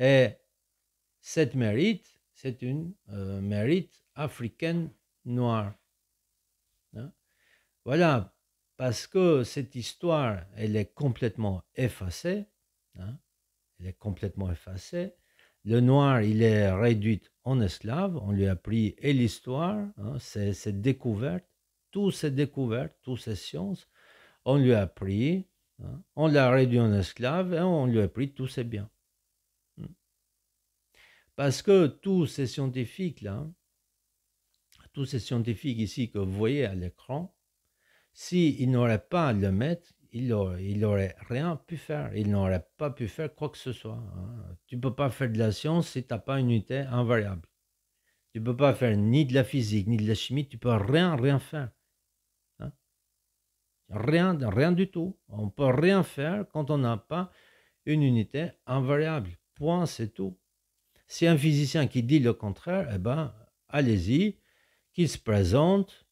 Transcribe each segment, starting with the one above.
Et cette mérite, c'est une euh, mérite africaine noire. Hein? Voilà, parce que cette histoire, elle est complètement effacée. Hein? Elle est complètement effacée. Le noir, il est réduit en esclave. On lui a pris et l'histoire, c'est cette découverte, découvertes, toutes ses découvertes, toutes ces sciences. On lui a pris, hein? on l'a réduit en esclave et on lui a pris tous ses biens. Parce que tous ces scientifiques-là, tous ces scientifiques ici que vous voyez à l'écran, s'ils n'auraient pas le maître, ils n'auraient rien pu faire. Ils n'auraient pas pu faire quoi que ce soit. Hein. Tu ne peux pas faire de la science si tu n'as pas une unité invariable. Tu ne peux pas faire ni de la physique, ni de la chimie, tu ne peux rien, rien faire. Hein. Rien, rien du tout. On ne peut rien faire quand on n'a pas une unité invariable. Point, c'est tout. Si un physicien qui dit le contraire, eh ben, allez-y, qu'il se présente,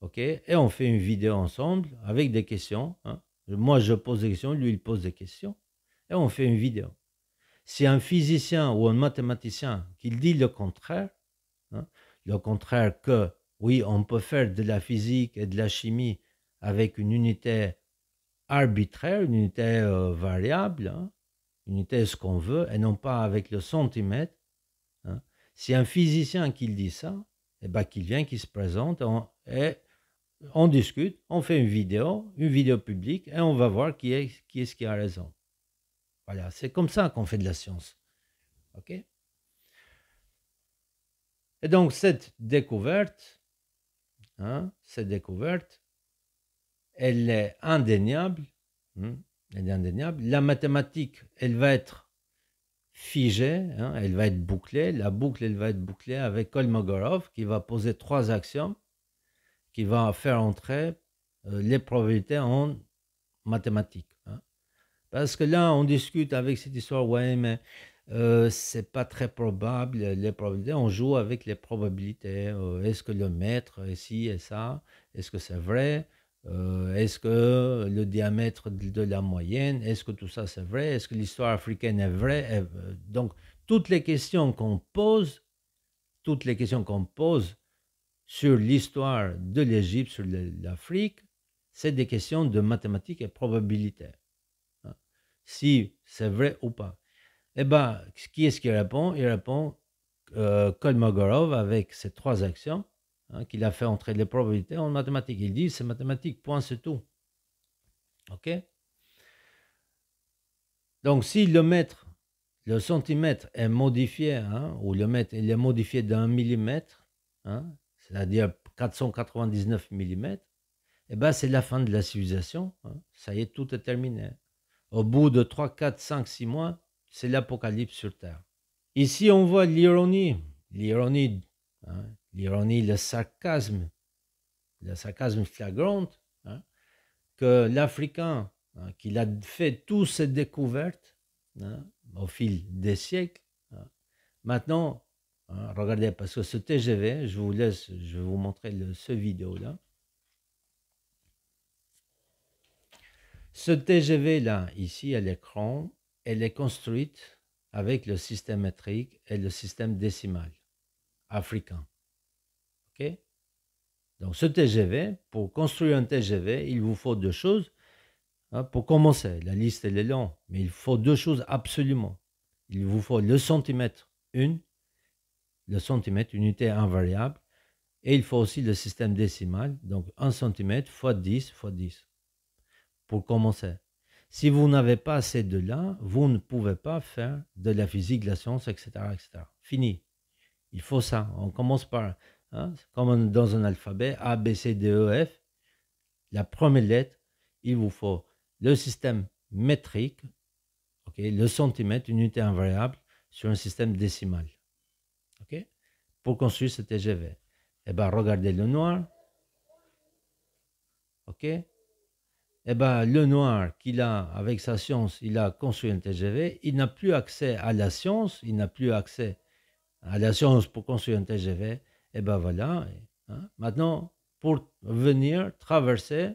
ok, et on fait une vidéo ensemble avec des questions. Hein. Moi, je pose des questions, lui, il pose des questions, et on fait une vidéo. Si un physicien ou un mathématicien qui dit le contraire, hein, le contraire que, oui, on peut faire de la physique et de la chimie avec une unité arbitraire, une unité euh, variable, hein, une unité ce qu'on veut, et non pas avec le centimètre, si un physicien qui dit ça, et eh ben qu'il vient, qui se présente, on, et eh, on discute, on fait une vidéo, une vidéo publique, et on va voir qui est, qui est-ce qui a raison. Voilà, c'est comme ça qu'on fait de la science. OK Et donc cette découverte, hein, cette découverte, elle est indéniable, hein, elle est indéniable. La mathématique, elle va être figée, hein, elle va être bouclée. La boucle, elle va être bouclée avec Kolmogorov qui va poser trois axiomes qui va faire entrer euh, les probabilités en mathématiques. Hein. Parce que là, on discute avec cette histoire, ouais, mais euh, c'est pas très probable, les probabilités, on joue avec les probabilités. Euh, est-ce que le maître, ici est ça, est-ce que c'est vrai euh, est-ce que le diamètre de la moyenne, est-ce que tout ça c'est vrai Est-ce que l'histoire africaine est vraie eh, euh, Donc, toutes les questions qu'on pose, toutes les questions qu'on pose sur l'histoire de l'Égypte, sur l'Afrique, c'est des questions de mathématiques et probabilités. Hein. Si c'est vrai ou pas. Eh bien, qui est-ce qui répond Il répond euh, Kolmogorov avec ses trois actions. Hein, qu'il a fait entrer les probabilités en mathématiques. Il dit c'est mathématique, point, c'est tout. Ok Donc si le mètre, le centimètre est modifié, hein, ou le mètre il est modifié d'un millimètre, hein, c'est-à-dire 499 millimètres, eh ben, c'est la fin de la civilisation. Ça y est, tout est terminé. Au bout de 3, 4, 5, 6 mois, c'est l'apocalypse sur Terre. Ici, on voit l'ironie, l'ironie l'ironie, le sarcasme, le sarcasme flagrant, hein, que l'Africain, qu'il hein, qui a fait toutes ces découvertes hein, au fil des siècles, maintenant, regardez, parce que ce TGV, je vous laisse, je vais vous montrer ce vidéo-là. Ce TGV-là, ici à l'écran, elle est construite avec le système métrique et le système décimal africain. Donc ce TGV, pour construire un TGV, il vous faut deux choses. Hein, pour commencer, la liste est longue, mais il faut deux choses absolument. Il vous faut le centimètre, une, le centimètre, unité invariable, et il faut aussi le système décimal, donc 1 cm fois 10 fois 10, pour commencer. Si vous n'avez pas ces deux-là, vous ne pouvez pas faire de la physique, de la science, etc. etc. Fini. Il faut ça. On commence par Hein, comme dans un alphabet, A, B, C, D, E, F, la première lettre, il vous faut le système métrique, le centimètre, une unité invariable, sur un système décimal. pour construire ce TGV. E Et eh ben regardez le noir. OK eh ben, le noir qu'il a, avec sa science, il a construit un TGV, e il n'a plus accès à la science, il n'a plus accès à la science pour construire un TGV, e et eh ben voilà. Hein. Maintenant, pour venir traverser,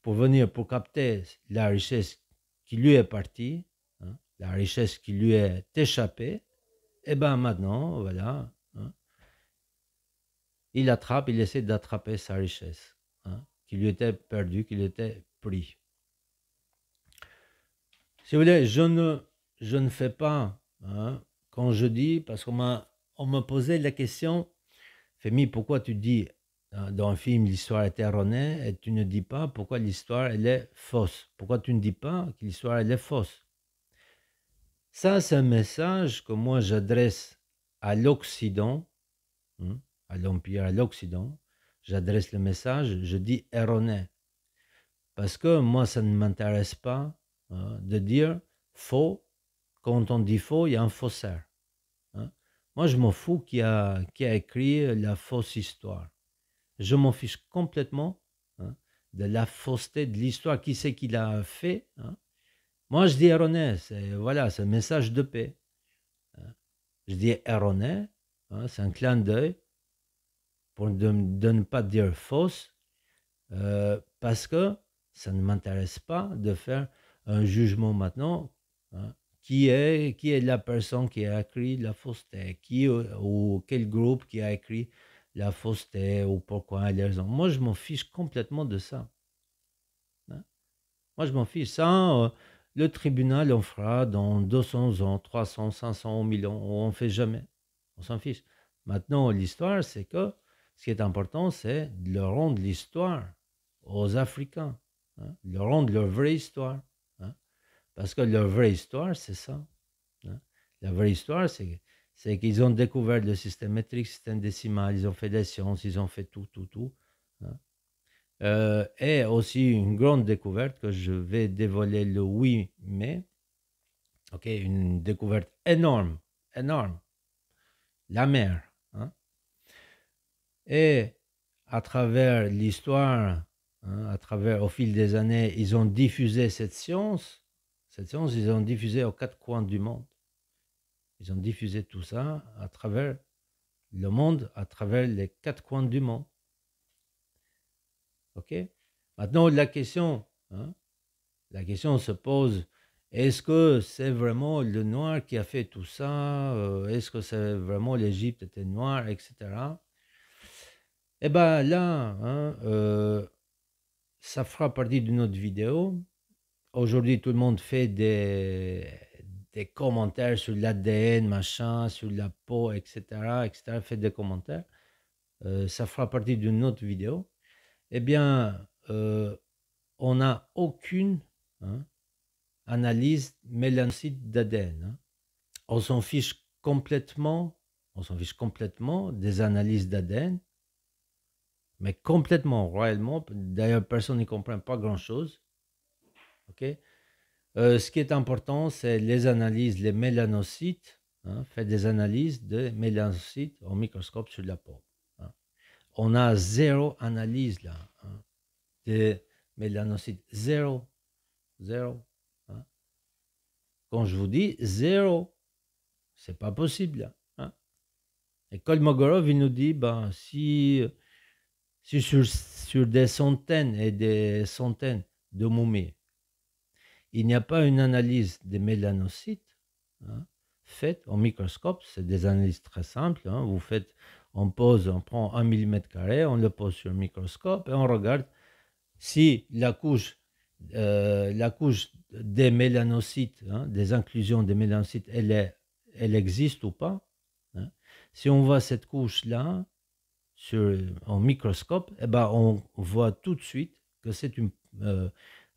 pour venir, pour capter la richesse qui lui est partie, hein, la richesse qui lui est échappée, et eh ben maintenant, voilà, hein. il attrape, il essaie d'attraper sa richesse qui lui était perdue, qui lui était pris. Si vous voulez, je ne, je ne fais pas, quand je dis, parce qu'on on me posait la question, Femi, pourquoi tu dis euh, dans un film l'histoire est erronée et tu ne dis pas pourquoi l'histoire elle est fausse Pourquoi tu ne dis pas que l'histoire elle est fausse Ça, c'est un message que moi j'adresse à l'Occident, hein, à l'Empire, à l'Occident. J'adresse le message, je dis erroné. Parce que moi, ça ne m'intéresse pas hein, de dire faux. Quand on dit faux, il y a un faussaire. Moi, je m'en fous qui a, qui a écrit la fausse histoire. Je m'en fiche complètement hein, de la fausseté de l'histoire. Qui c'est qui l'a fait hein? Moi, je dis erroné. C'est, voilà, c'est un message de paix. Hein. Je dis erroné. c'est un clin d'œil pour ne pas dire fausse. Euh, parce que ça ne m'intéresse pas de faire un jugement maintenant qui est, qui est la personne qui a écrit La fausseté, qui, ou quel groupe qui a écrit La fausseté, ou pourquoi elle a raison. Moi, je m'en fiche complètement de ça. Hein? Moi, je m'en fiche. Ça, euh, le tribunal on fera dans 200 ans, 300, 500 ou 1000 ans. On ne fait jamais. On s'en fiche. Maintenant, l'histoire, c'est que ce qui est important, c'est de leur rendre l'histoire aux Africains, hein, de leur rendre leur vraie histoire. Parce que leur vraie histoire, c'est ça. Hein. La vraie histoire, c'est qu'ils ont découvert le système métrique, le système décimal, ils ont fait des sciences, ils ont fait tout, tout, tout. Hein. Euh, et aussi une grande découverte que je vais dévoiler le 8 mai. Ok, une découverte énorme, énorme. La mer. Hein. Et à travers l'histoire, à travers, au fil des années, ils ont diffusé cette science cette séance, ils ont diffusé aux quatre coins du monde. Ils ont diffusé tout ça à travers le monde, à travers les quatre coins du monde. OK Maintenant, la question, hein, la question se pose, est-ce que c'est vraiment le noir qui a fait tout ça euh, Est-ce que c'est vraiment l'Égypte était noire, etc. Eh bien là, hein, euh, ça fera partie d'une autre vidéo aujourd'hui, tout le monde fait des, commentaires sur l'ADN, machin, sur la peau, etc., etc., fait des commentaires. Euh, ça fera partie d'une autre vidéo. Eh bien, euh, on n'a aucune hein, analyse mélancite d'ADN. Hein. On s'en fiche complètement, on s'en fiche complètement des analyses d'ADN, mais complètement, réellement, D'ailleurs, personne n'y comprend pas grand-chose. Euh, ce qui est important, c'est les analyses, les mélanocytes. Hein, fait des analyses de mélanocytes au microscope sur la peau. Hein. On a zéro analyse là hein, de mélanocytes. Zéro. Zéro. Hein. Quand je vous dis zéro, c'est pas possible. Hein. Et Kolmogorov, il nous dit, ben, si, si sur, sur des centaines et des centaines de momies, il n'y a pas une analyse des mélanocytes hein, faite au microscope. C'est des analyses très simples. Hein. Vous faites, on pose, on prend un millimètre carré, on le pose sur le microscope et on regarde si la couche, euh, la couche des mélanocytes, hein, des inclusions des mélanocytes, elle, est, elle existe ou pas. Si on voit cette couche-là sur, en microscope, et eh ben on voit tout de suite que c'est une, euh,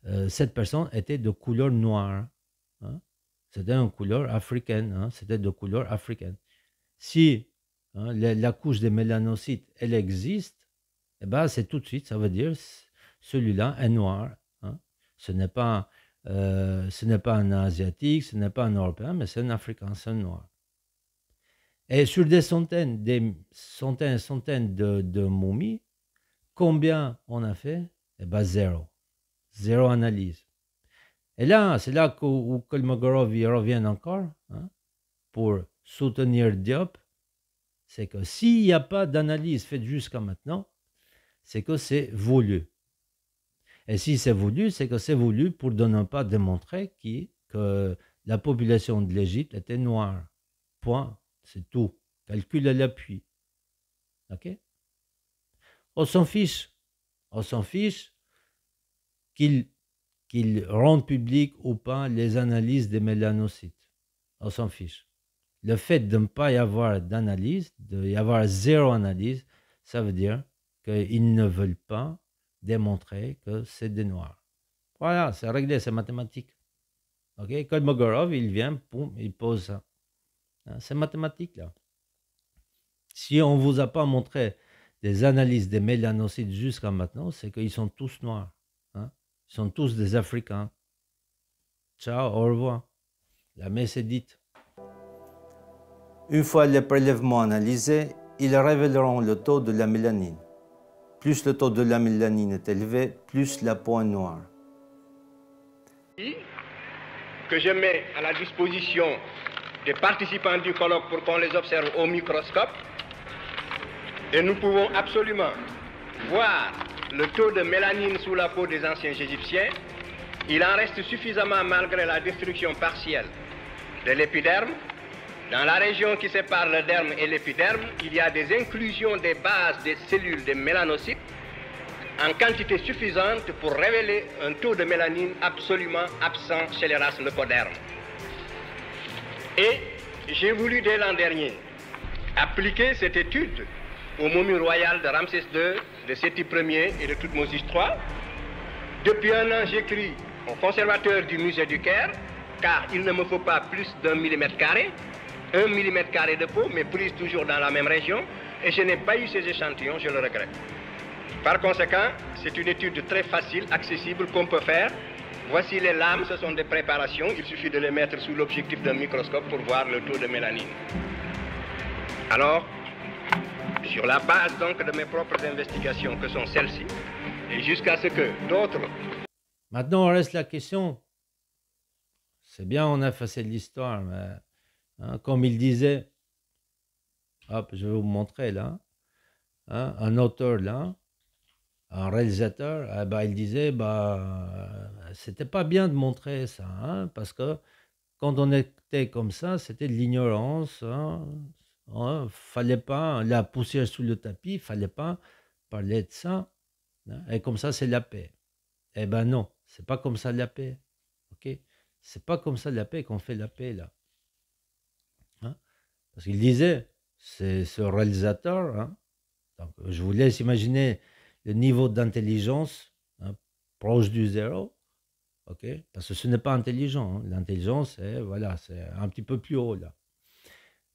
euh, cette personne était de couleur noire. Hein. C'était une couleur africaine. Hein. C'était de couleur africaine. Si hein, la, couche des mélanocytes, elle existe, eh ben, c'est tout de suite, ça veut dire celui-là est noir. Euh, ce n'est pas, un Asiatique, ce n'est pas un Européen, mais c'est un Africain, c'est un Noir. Et sur des centaines, des centaines et centaines de, momies, combien on a fait eh ben, zéro zéro analyse. Et là, c'est là que Kolmogorov revient encore hein, pour soutenir Diop. C'est que s'il n'y a pas d'analyse faite jusqu'à maintenant, c'est que c'est voulu. Et si c'est voulu, c'est que c'est voulu pour ne pas démontrer qui, que la population de l'Égypte était noire. Point. C'est tout. Calcul à l'appui. OK On s'en fiche. On s'en fiche qu'ils rendent publiques ou pas les analyses des mélanocytes. On s'en fiche. Le fait de ne pas y avoir d'analyse, de y avoir zéro analyse, ça veut dire qu'ils ne veulent pas démontrer que c'est des noirs. Voilà, c'est réglé, c'est mathématique. Ok, Kolmogorov, il vient, boum, il pose ça. Hein, c'est mathématique là. Si on ne vous a pas montré des analyses des mélanocytes jusqu'à maintenant, c'est qu'ils sont tous noirs sont tous des Africains. Ciao, au revoir. La messe est dite. Une fois les prélèvements analysés, ils révéleront le taux de la mélanine. Plus le taux de la mélanine est élevé, plus la peau est noire. Que je mets à la disposition des participants du colloque pour qu'on les observe au microscope. Et nous pouvons absolument voir le taux de mélanine sous la peau des anciens Égyptiens, il en reste suffisamment malgré la destruction partielle de l'épiderme. Dans la région qui sépare le derme et l'épiderme, il y a des inclusions des bases des cellules des mélanocytes en quantité suffisante pour révéler un taux de mélanine absolument absent chez les races leucodermes. Et j'ai voulu dès l'an dernier appliquer cette étude au momies royal de Ramsès II, de Séti Ier et de Toutmosis III. Depuis un an, j'écris au conservateur du musée du Caire, car il ne me faut pas plus d'un millimètre carré, un millimètre carré de peau, mais prise toujours dans la même région, et je n'ai pas eu ces échantillons, je le regrette. Par conséquent, c'est une étude très facile, accessible, qu'on peut faire. Voici les lames, ce sont des préparations, il suffit de les mettre sous l'objectif d'un microscope pour voir le taux de mélanine. Alors, sur la base donc de mes propres investigations, que sont celles-ci, et jusqu'à ce que d'autres... Maintenant, on reste la question. C'est bien, on a effacé l'histoire, mais hein, comme il disait, hop, je vais vous montrer là, hein, un auteur là, un réalisateur, eh ben, il disait, bah, c'était pas bien de montrer ça, hein, parce que quand on était comme ça, c'était de l'ignorance, Hein, fallait pas la poussière sous le tapis, fallait pas parler de ça. Hein. et comme ça, c'est la paix. Eh ben non, c'est pas comme ça la paix. Ok, c'est pas comme ça la paix qu'on fait la paix là. Hein? Parce qu'il disait, c'est ce réalisateur. Donc, je vous laisse imaginer le niveau d'intelligence proche du zéro. ok Parce que ce n'est pas intelligent. L'intelligence, voilà, c'est un petit peu plus haut là.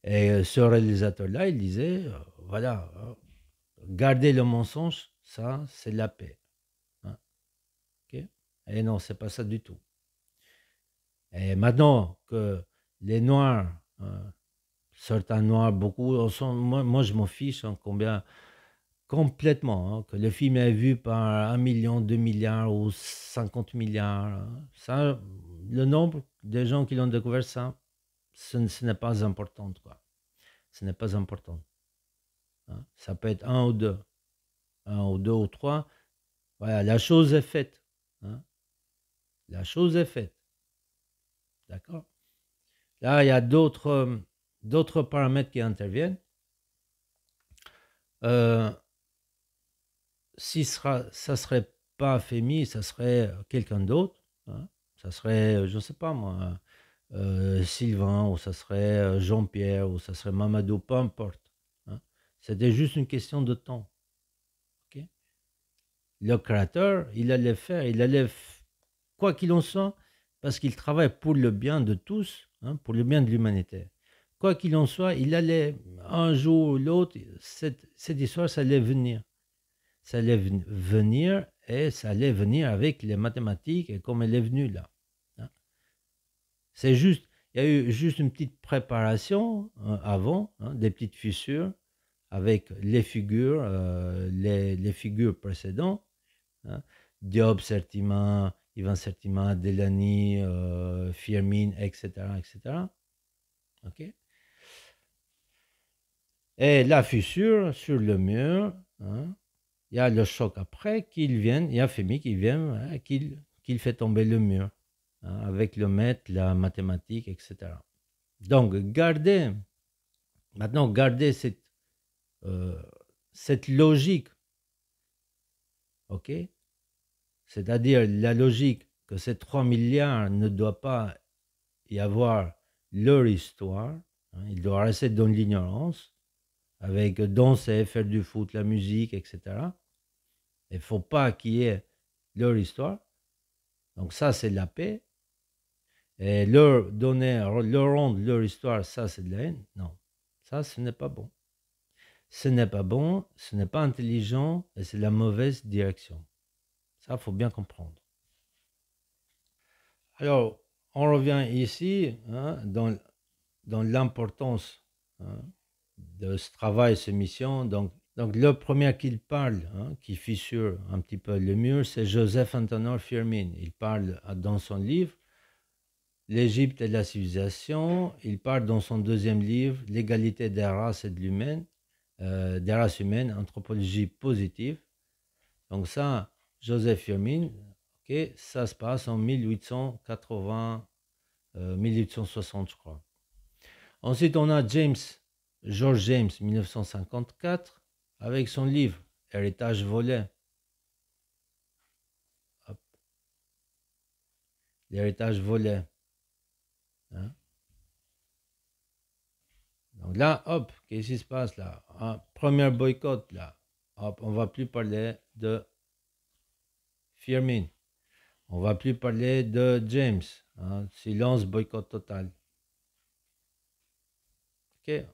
Et euh, ce réalisateur-là, il disait, euh, voilà, hein, garder le mensonge, ça, c'est la paix. Hein, Et non, c'est pas ça du tout. Et maintenant que les Noirs, hein, certains Noirs, beaucoup, sont, moi, moi, je m'en fiche combien, complètement, que le film est vu par 1 million, 2 milliards ou 50 milliards. Ça, le nombre des gens qui l'ont découvert, ça, ce, n'est pas important. Quoi. Ce n'est pas important. Hein. Ça peut être un ou deux. Un ou deux ou trois. Voilà, la chose est faite. Hein. La chose est faite. D'accord Là, il y a d'autres, paramètres qui interviennent. Euh, si ça serait pas Femi, ça serait quelqu'un d'autre. Hein. Ça serait, je ne sais pas moi, euh, Sylvain, ou ça serait euh, Jean-Pierre, ou ça serait Mamadou, peu importe. Hein. C'était juste une question de temps. le créateur, il allait faire, il allait, quoi qu'il en soit, parce qu'il travaille pour le bien de tous, hein, pour le bien de l'humanité. Quoi qu'il en soit, il allait, un jour ou l'autre, cette, cette histoire, ça allait venir. Ça allait venir et ça allait venir avec les mathématiques et comme elle est venue là. C'est juste, il y a eu juste une petite préparation hein, avant, hein, des petites fissures avec les figures, euh, les, figures précédentes. Hein. Diop, Sertima, Ivan Sertima, Delany, euh, Firmin, etc. etc. Et la fissure sur le mur, il y a le choc après qu'il vienne, il y a Femi qui vient, qu'il fait tomber le mur. Hein, avec le maître, la mathématique, etc. Donc, gardez, maintenant, gardez cette, euh, cette logique, ok C'est-à-dire la logique que ces 3 milliards ne doivent pas y avoir leur histoire, hein, ils doivent rester dans l'ignorance, avec danser, faire du foot, la musique, etc. Il ne faut pas qu'il y ait leur histoire. Donc ça, c'est la paix et leur donner, leur rendre leur histoire, ça c'est de la haine. Non, ça ce n'est pas bon. Ce n'est pas bon, ce n'est pas intelligent et c'est la mauvaise direction. Ça, faut bien comprendre. Alors, on revient ici hein, dans, dans l'importance hein, de ce travail, cette mission. Donc, donc le premier qu'il parle, hein, qui fissure un petit peu le mur, c'est Joseph Antonor Firmin. Il parle dans son livre L'Égypte et la civilisation. Il parle dans son deuxième livre, L'égalité des races et de l'humain. Euh, des races humaines, anthropologie positive. Donc ça, Joseph Firmin. Ok, ça se passe en 1880, 1860, euh, je crois. Ensuite, on a James, George James, 1954, avec son livre Héritage volé. L'héritage volé. Hein? Donc là, hop, qu'est-ce qui se passe là un ah, Premier boycott là. Hop, on va plus parler de Firmin. On va plus parler de James. Hein? Silence, boycott total. Ok.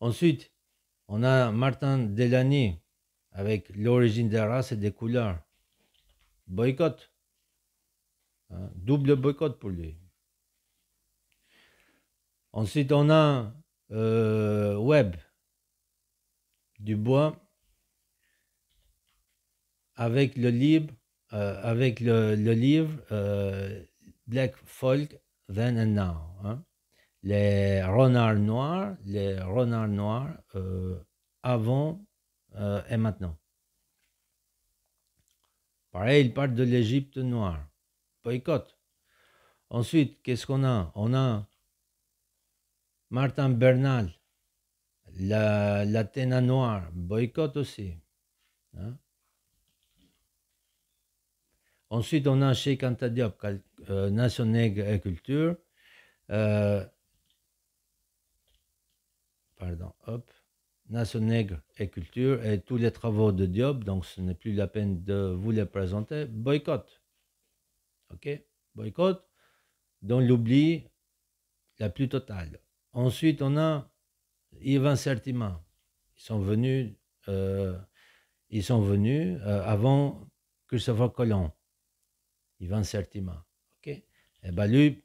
Ensuite, on a Martin Delany avec l'origine des races et des couleurs. Boycott. Hein, double boycott pour lui. Ensuite, on a euh, web Dubois, avec le livre, euh, avec le, livre euh, Black Folk Then and Now. Hein. Les renards noirs, les renards noirs avant et maintenant. Pareil, il parle de l'Égypte noire boycott. Ensuite, qu'est-ce qu'on a On a Martin Bernal, la, la Noire, boycott aussi. Hein. Ensuite, on a chez Cantadiop, euh, Nation Nègre et Culture. Euh, pardon, hop. Nation Nègre et Culture et tous les travaux de Diop, donc ce n'est plus la peine de vous les présenter. Boycott. OK Boycott dans l'oubli la plus totale. Ensuite, on a Yves Sertima. Ils sont venus, euh, ils sont venus euh, avant Christopher Colomb. Yves Sertima. OK Et eh bah ben, lui,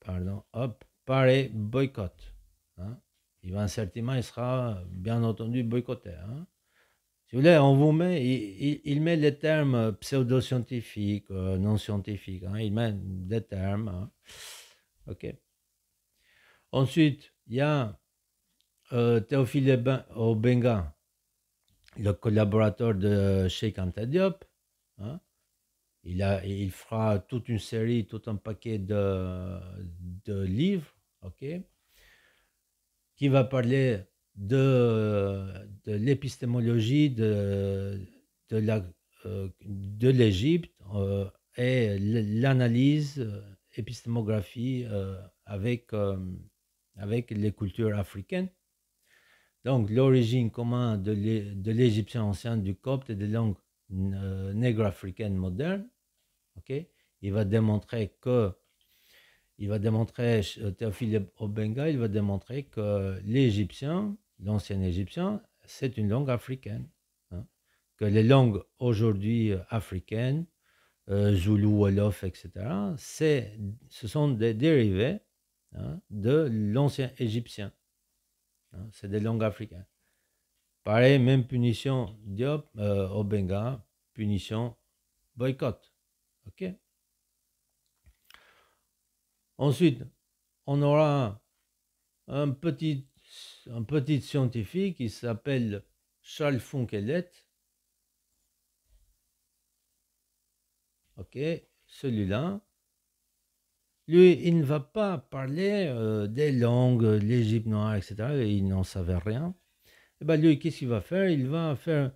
pardon, hop, pareil, boycott. Hein? Yvan Sertima, il sera bien entendu boycotté. Hein. Si vous voulez, on vous met, il, met les termes pseudo-scientifiques, non scientifiques, il met des termes. Euh, hein. hein. OK. Ensuite, il y a euh, Théophile Obenga, ben, le collaborateur de Cheikh Anta hein. Il, a, il fera toute une série, tout un paquet de, de livres, OK, qui va parler de, de l'épistémologie de, de euh, l'Égypte euh, et l'analyse euh, épistémographie avec, avec les cultures africaines. Donc l'origine commune de l'Égyptien ancien, du copte et des langues nègre-africaines modernes. ok Il va démontrer que il va démontrer, Théophile Obenga, il va démontrer que l'Égyptien l'ancien égyptien, c'est une langue africaine. Hein. Que les langues aujourd'hui euh, africaines, euh, Zulu, Wolof, etc., ce sont des dérivés hein, de l'ancien égyptien. Hein. c'est des langues africaines. Pareil, même punition Diop, euh, Obenga, punition boycott. OK Ensuite, on aura un petit un petit scientifique qui s'appelle Charles Funkelet. Ok, celui-là. Lui, il ne va pas parler euh, des langues, l'Égypte noire, etc. il n'en savait rien. Et eh bien lui, qu'est-ce qu'il va faire Il va faire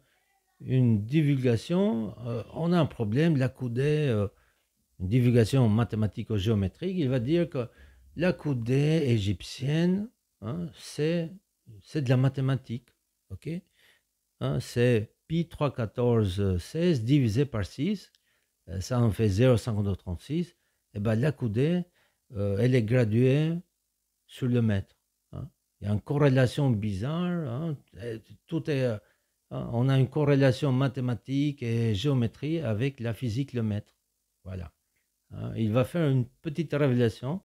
une divulgation. Euh, on a un problème, la coudée, euh, une divulgation mathématico-géométrique. Il va dire que la coudée égyptienne, hein, c'est de la mathématique. ok hein, c'est pi 3, 14, 16 divisé par 6. Euh, ça en fait 0, Et eh ben la coudée, euh, elle est graduée sur le mètre. Hein. Il y a une corrélation bizarre. Hein, euh, tout est, on a une corrélation mathématique et géométrie avec la physique le mètre. Voilà. Il va faire une petite révélation